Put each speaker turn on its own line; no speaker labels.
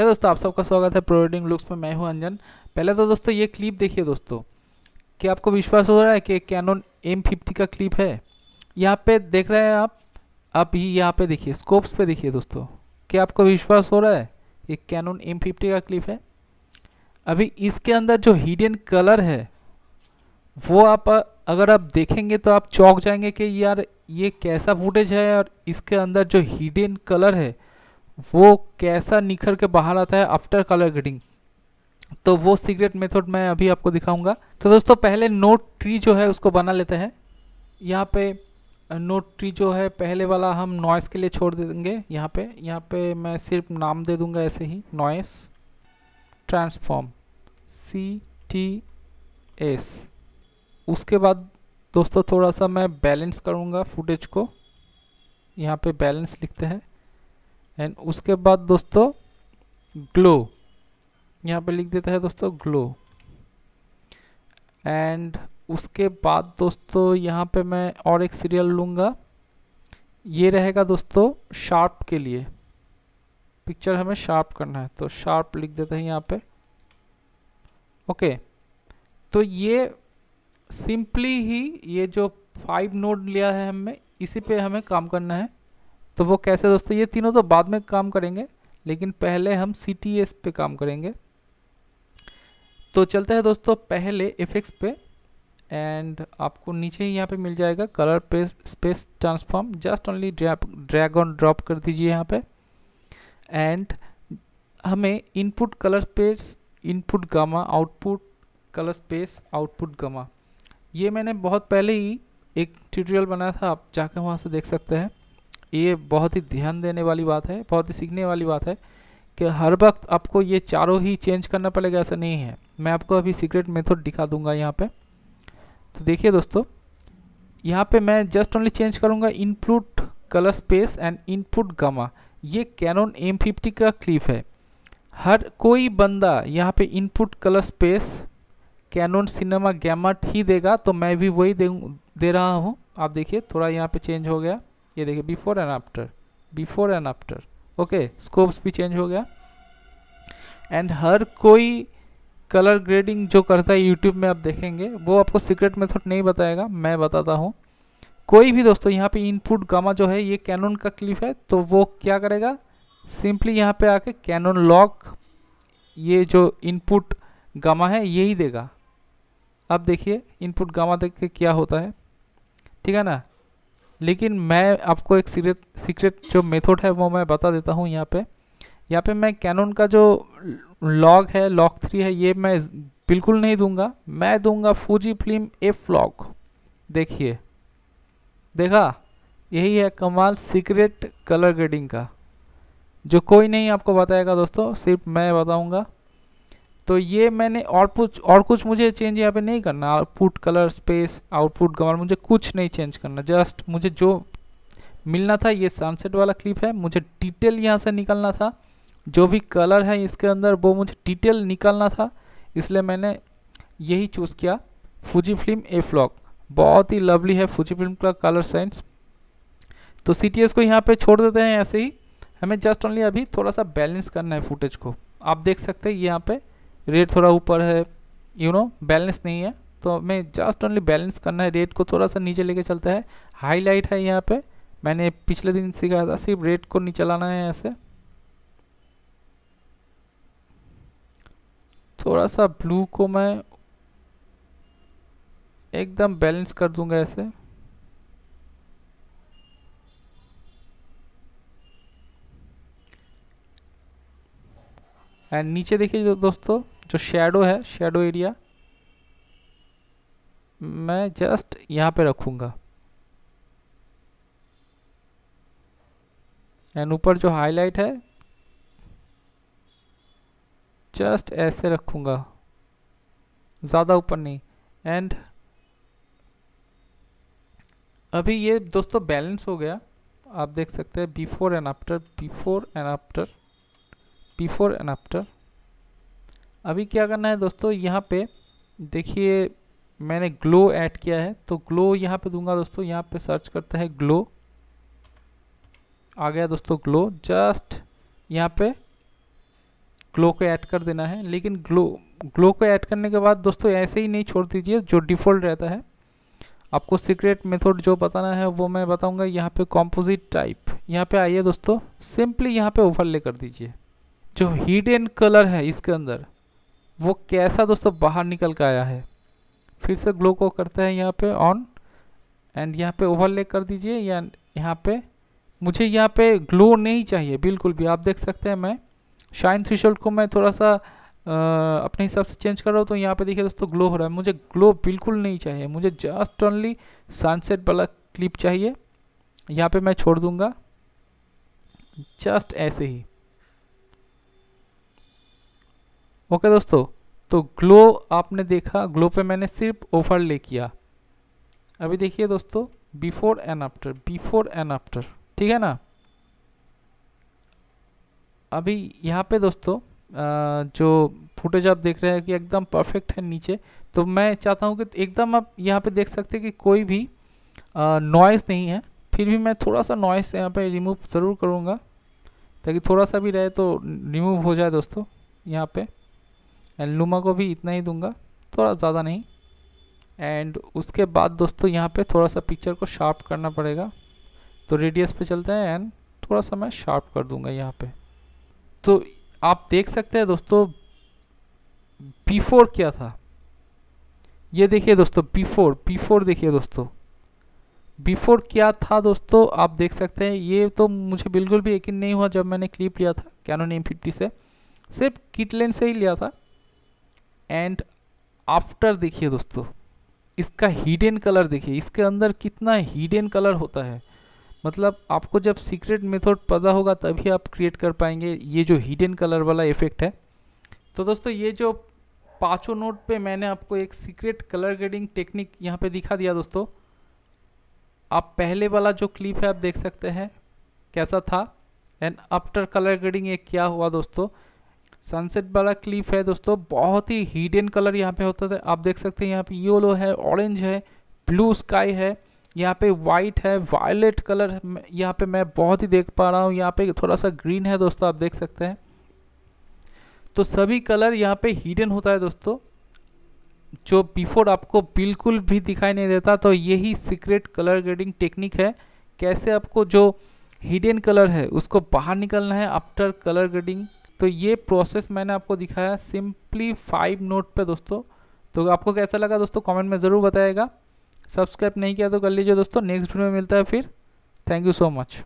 है दोस्तों आप सबका स्वागत है प्रोवाइडिंग लुक्स में मैं हूं अंजन पहले तो दोस्तों ये क्लिप देखिए दोस्तों क्या आपको विश्वास हो रहा है कि कैनन एम फिफ्टी का क्लिप है यहाँ पे देख रहे हैं आप आप ही यहाँ पे देखिए स्कोप्स पे देखिए दोस्तों क्या आपको विश्वास हो रहा है ये कैनन एम फिफ्टी का क्लिप है अभी इसके अंदर जो हिडन कलर है वो आप अगर आप देखेंगे तो आप चौंक जाएंगे कि यार ये कैसा फुटेज है और इसके अंदर जो हिडन कलर है वो कैसा निखर के बाहर आता है आफ्टर कलर ग्रेडिंग तो वो सीक्रेट मेथड मैं अभी आपको दिखाऊंगा तो दोस्तों पहले नोट ट्री जो है उसको बना लेते हैं यहाँ पे नोट ट्री जो है पहले वाला हम नॉइस के लिए छोड़ देंगे यहाँ पे यहाँ पे मैं सिर्फ नाम दे दूंगा ऐसे ही noise transform C T S उसके बाद दोस्तों थोड़ा सा मैं बैलेंस करूँगा फुटेज को यहाँ पे बैलेंस लिखते हैं एंड उसके बाद दोस्तों ग्लो यहाँ पे लिख देता है दोस्तों ग्लो एंड उसके बाद दोस्तों यहाँ पे मैं और एक सीरियल लूँगा ये रहेगा दोस्तों शार्प के लिए पिक्चर हमें शार्प करना है तो शार्प लिख देते हैं यहाँ पे ओके तो ये सिंपली ही ये जो फाइव नोड लिया है हमें इसी पे हमें काम करना है तो वो कैसे दोस्तों ये तीनों तो बाद में काम करेंगे लेकिन पहले हम सी टी एस पे काम करेंगे तो चलते हैं दोस्तों पहले इफेक्ट्स पे एंड आपको नीचे ही यहाँ पे मिल जाएगा कलर पे space transform just only drag on drop कर दीजिए यहाँ पे एंड हमें input colour space input gamma output colour space output gamma ये मैंने बहुत पहले ही एक ट्यूटोरियल बनाया था आप जाके वहाँ से देख सकते हैं ये बहुत ही ध्यान देने वाली बात है बहुत ही सीखने वाली बात है कि हर वक्त आपको ये चारों ही चेंज करना पड़ेगा ऐसा नहीं है मैं आपको अभी सीक्रेट मेथड दिखा दूंगा यहाँ पे तो देखिए दोस्तों यहाँ पे मैं जस्ट ओनली चेंज करूँगा input colour space and input gamma ये कैनन एम फिफ्टी का क्लिप है हर कोई बंदा यहाँ पे input colour space Canon cinema gamut ही देगा तो मैं भी वही दे, दे रहा हूँ आप देखिए थोड़ा यहाँ पे चेंज हो गया ये देखिए before and after before and after okay scopes भी चेंज हो गया एंड हर कोई कलर ग्रेडिंग जो करता है यूट्यूब में आप देखेंगे वो आपको सीक्रेट मेथड नहीं बताएगा मैं बताता हूँ कोई भी दोस्तों यहाँ पे इनपुट गामा जो है ये कैनन का क्लिप है तो वो क्या करेगा सिंपली यहाँ पे आके कैनन लॉक ये जो इनपुट गामा है यही देगा अब देखिए इनपुट गामा देख के क्या होता है ठीक है ना लेकिन मैं आपको एक सीक्रेट सीक्रेट जो मेथड है वो मैं बता देता हूँ यहाँ पे यहाँ पे मैं कैनन का जो लॉग है लॉग थ्री है ये मैं बिल्कुल नहीं दूंगा मैं दूंगा फूजी फिल्म एफ लॉग देखिए देखा यही है कमाल सीक्रेट कलर ग्रेडिंग का जो कोई नहीं आपको बताएगा दोस्तों सिर्फ मैं बताऊँगा तो ये मैंने और कुछ और कुछ मुझे चेंज यहाँ पे नहीं करना output colour space output gamma मुझे कुछ नहीं चेंज करना जस्ट मुझे जो मिलना था ये सनसेट वाला क्लिप है मुझे डिटेल यहाँ से निकलना था जो भी कलर है इसके अंदर वो मुझे डिटेल निकलना था इसलिए मैंने यही चूज़ किया फूजी फिल्म ए फ्लॉक बहुत ही लवली है फूजी फिल्म का कलर साइंस तो सी को यहाँ पे छोड़ देते हैं ऐसे ही हमें जस्ट ओनली अभी थोड़ा सा बैलेंस करना है फुटेज को आप देख सकते हैं यहाँ पे रेट थोड़ा ऊपर है यू नो बैलेंस नहीं है तो हमें जस्ट ओनली बैलेंस करना है रेट को थोड़ा सा नीचे लेके चलता है हाईलाइट है यहाँ पे मैंने पिछले दिन सीखा था सिर्फ रेट को नीचे लाना है ऐसे थोड़ा सा ब्लू को मैं एकदम बैलेंस कर दूंगा ऐसे एंड नीचे देखिए दोस्तों जो शेडो है शेडो एरिया मैं जस्ट यहाँ पे रखूँगा एंड ऊपर जो हाईलाइट है जस्ट ऐसे रखूँगा ज़्यादा ऊपर नहीं एंड अभी ये दोस्तों बैलेंस हो गया आप देख सकते हैं before and after before and after before and after अभी क्या करना है दोस्तों यहाँ पे देखिए मैंने ग्लो ऐड किया है तो ग्लो यहाँ पे दूंगा दोस्तों यहाँ पे सर्च करते हैं ग्लो आ गया दोस्तों ग्लो जस्ट यहाँ पे ग्लो को ऐड कर देना है लेकिन ग्लो ग्लो को ऐड करने के बाद दोस्तों ऐसे ही नहीं छोड़ दीजिए जो डिफ़ॉल्ट रहता है आपको सीक्रेट मेथड जो बताना है वो मैं बताऊंगा यहाँ पे कॉम्पोजिट टाइप यहाँ पे आइए दोस्तों सिंपली यहाँ पे ओवरले कर दीजिए जो हिडन कलर है इसके अंदर वो कैसा दोस्तों बाहर निकल के आया है फिर से ग्लो को करते हैं यहाँ पे ऑन एंड यहाँ पे ओवरले कर दीजिए या यहाँ पे मुझे यहाँ पे ग्लो नहीं चाहिए बिल्कुल भी आप देख सकते हैं मैं शाइन थ्रीशोल्ड को मैं थोड़ा सा आ, अपने हिसाब से चेंज कर रहा हूँ तो यहाँ पे देखिए दोस्तों ग्लो हो रहा है मुझे ग्लो बिल्कुल नहीं चाहिए मुझे जस्ट ओनली सनसेट वाला क्लिप चाहिए यहाँ पर मैं छोड़ दूँगा जस्ट ऐसे ही ओके दोस्तों तो ग्लो आपने देखा ग्लो पे मैंने सिर्फ ओवर ले किया अभी देखिए दोस्तों before and after before and after ठीक है ना अभी यहाँ पे दोस्तों जो फुटेज आप देख रहे हैं कि एकदम परफेक्ट है नीचे तो मैं चाहता हूँ कि एकदम आप यहाँ पे देख सकते हैं कि कोई भी नॉइस नहीं है फिर भी मैं थोड़ा सा नॉइस यहाँ पे रिमूव ज़रूर करूँगा ताकि थोड़ा सा भी रहे तो रिमूव हो जाए दोस्तों यहाँ पर एंड लूमा को भी इतना ही दूंगा थोड़ा ज़्यादा नहीं एंड उसके बाद दोस्तों यहाँ पे थोड़ा सा पिक्चर को शार्प करना पड़ेगा तो रेडियस पे चलते हैं एंड थोड़ा सा मैं शार्प कर दूंगा यहाँ पे तो आप देख सकते हैं दोस्तों बिफोर क्या था ये देखिए दोस्तों बिफोर बिफोर देखिए दोस्तों बिफोर क्या था दोस्तों आप देख सकते हैं ये तो मुझे बिल्कुल भी यकीन नहीं हुआ जब मैंने क्लिप लिया था कैनोन एम फिफ्टी से सिर्फ किट लेंस से ही लिया था एंड आफ्टर देखिए दोस्तों इसका हिडन कलर देखिए इसके अंदर कितना हिडन कलर होता है मतलब आपको जब सीक्रेट मेथड पता होगा तभी आप क्रिएट कर पाएंगे ये जो हिडन कलर वाला इफेक्ट है तो दोस्तों ये जो पाँचों नोट पे मैंने आपको एक सीक्रेट कलर ग्रेडिंग टेक्निक यहाँ पे दिखा दिया दोस्तों आप पहले वाला जो क्लिप है आप देख सकते हैं कैसा था एंड आफ्टर कलर ग्रेडिंग ये क्या हुआ दोस्तों सनसेट वाला क्लिप है दोस्तों बहुत ही हिडन कलर यहाँ पे होता था आप देख सकते हैं यहाँ पे येलो है ऑरेंज है ब्लू स्काई है यहाँ पे वाइट है वायलेट कलर यहाँ पे मैं बहुत ही देख पा रहा हूँ यहाँ पे थोड़ा सा ग्रीन है दोस्तों आप देख सकते हैं तो सभी कलर यहाँ पे हिडन होता है दोस्तों जो बिफोर आपको बिल्कुल भी दिखाई नहीं देता तो यही सीक्रेट कलर ग्रेडिंग टेक्निक है कैसे आपको जो हिडन कलर है उसको बाहर निकलना है आफ्टर कलर ग्रेडिंग तो ये प्रोसेस मैंने आपको दिखाया सिंपली फाइव नोट पे दोस्तों तो आपको कैसा लगा दोस्तों कमेंट में ज़रूर बताएगा सब्सक्राइब नहीं किया तो कर लीजिए दोस्तों नेक्स्ट वीडियो में मिलता है फिर थैंक यू सो मच